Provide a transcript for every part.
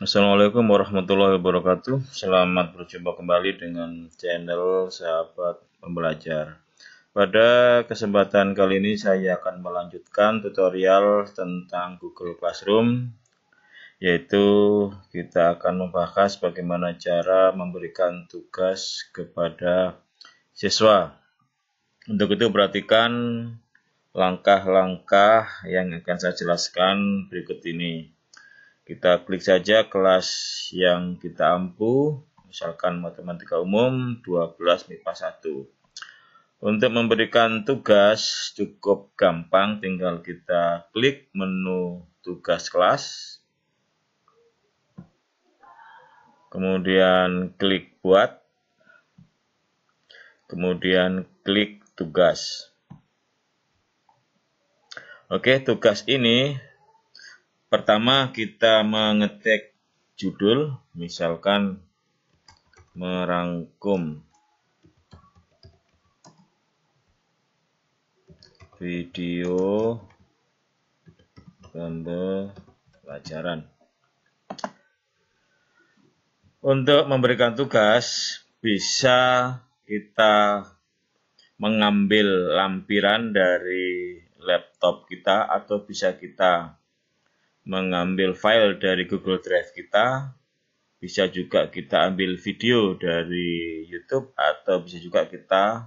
Assalamualaikum warahmatullahi wabarakatuh. Selamat berjumpa kembali dengan channel Sahabat Pembelajar. Pada kesempatan kali ini saya akan melanjutkan tutorial tentang Google Classroom yaitu kita akan membahas bagaimana cara memberikan tugas kepada siswa. Untuk itu perhatikan langkah-langkah yang akan saya jelaskan berikut ini. Kita klik saja kelas yang kita ampuh misalkan matematika umum 12 MIPA 1. Untuk memberikan tugas cukup gampang, tinggal kita klik menu tugas kelas. Kemudian klik buat. Kemudian klik tugas. Oke, tugas ini Pertama kita mengetik judul, misalkan merangkum video pembelajaran. Untuk memberikan tugas bisa kita mengambil lampiran dari laptop kita atau bisa kita mengambil file dari Google Drive kita, bisa juga kita ambil video dari YouTube atau bisa juga kita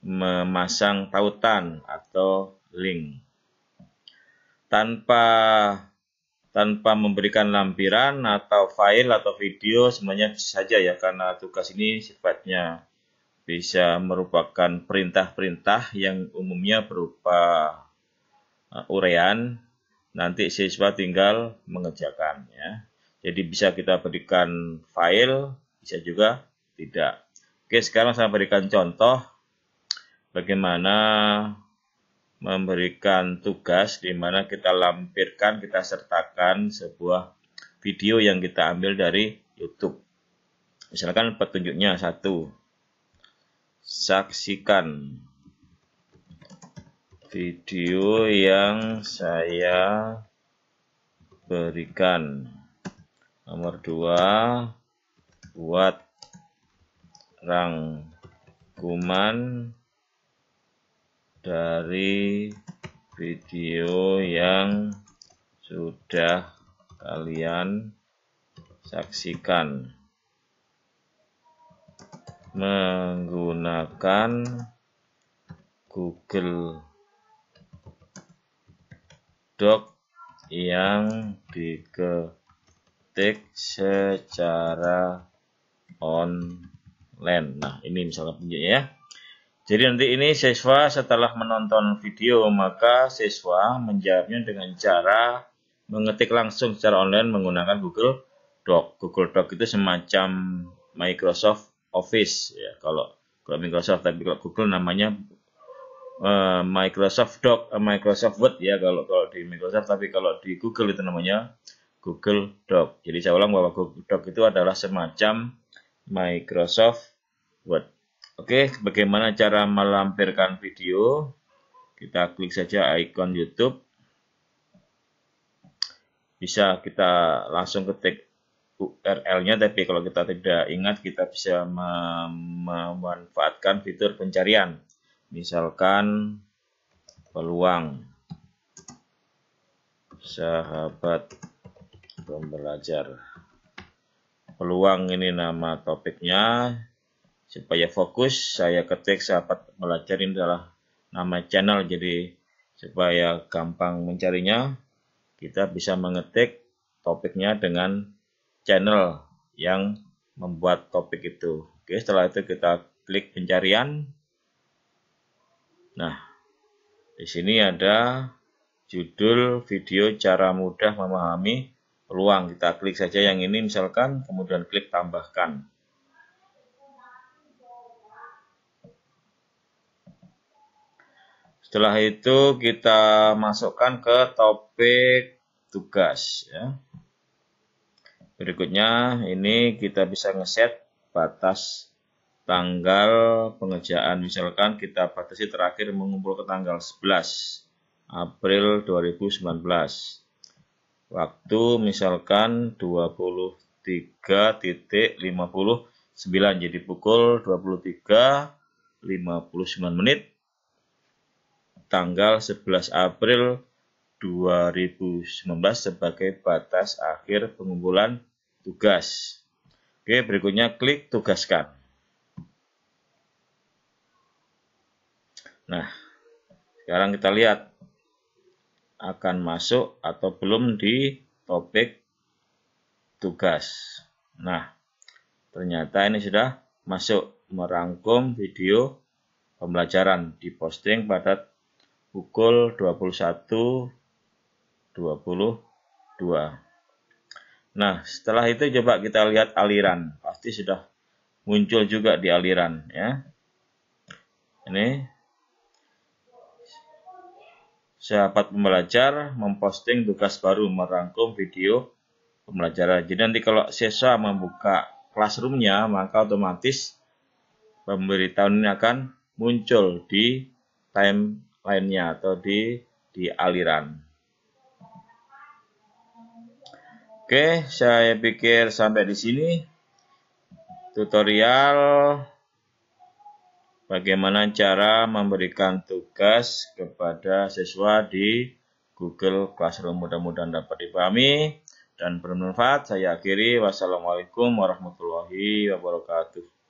memasang tautan atau link. Tanpa tanpa memberikan lampiran atau file atau video semuanya bisa saja ya karena tugas ini sifatnya bisa merupakan perintah-perintah yang umumnya berupa uh, urean nanti siswa tinggal mengerjakan ya. Jadi bisa kita berikan file, bisa juga tidak. Oke, sekarang saya berikan contoh bagaimana memberikan tugas di mana kita lampirkan, kita sertakan sebuah video yang kita ambil dari YouTube. Misalkan petunjuknya satu, saksikan video yang saya berikan nomor 2 buat rangkuman dari video yang sudah kalian saksikan menggunakan Google doc yang diketik secara online. Nah, ini misalnya punya ya. Jadi nanti ini siswa setelah menonton video, maka siswa menjawabnya dengan cara mengetik langsung secara online menggunakan Google Doc. Google Doc itu semacam Microsoft Office ya kalau kalau Microsoft tapi kalau Google namanya Eh, Microsoft Doc, eh, Microsoft Word ya kalau kalau di Microsoft, tapi kalau di Google itu namanya Google Doc. Jadi saya ulang bahwa Google Doc itu adalah semacam Microsoft Word. Oke, bagaimana cara melampirkan video? Kita klik saja ikon YouTube. Bisa kita langsung ketik URL-nya, tapi kalau kita tidak ingat, kita bisa memanfaatkan fitur pencarian misalkan peluang sahabat pembelajar peluang ini nama topiknya supaya fokus saya ketik sahabat pembelajar ini adalah nama channel jadi supaya gampang mencarinya kita bisa mengetik topiknya dengan channel yang membuat topik itu oke setelah itu kita klik pencarian Nah, di sini ada judul video cara mudah memahami peluang. Kita klik saja yang ini misalkan, kemudian klik tambahkan. Setelah itu kita masukkan ke topik tugas ya. Berikutnya ini kita bisa ngeset batas tanggal pengerjaan misalkan kita batasi terakhir mengumpul ke tanggal 11 April 2019 waktu misalkan 23.59 jadi pukul 23.59 menit tanggal 11 April 2019 sebagai batas akhir pengumpulan tugas. Oke, berikutnya klik tugaskan. Nah, sekarang kita lihat akan masuk atau belum di topik tugas. Nah, ternyata ini sudah masuk merangkum video pembelajaran diposting pada pukul 21.22. Nah, setelah itu coba kita lihat aliran. Pasti sudah muncul juga di aliran ya. Ini sahabat pembelajar memposting tugas baru merangkum video pembelajaran. Jadi nanti kalau siswa membuka classroomnya maka otomatis pemberitahuan ini akan muncul di timelinenya atau di di aliran. Oke, saya pikir sampai di sini tutorial bagaimana cara memberikan tugas kepada siswa di Google Classroom. Mudah-mudahan dapat dipahami dan bermanfaat. Saya akhiri. Wassalamualaikum warahmatullahi wabarakatuh.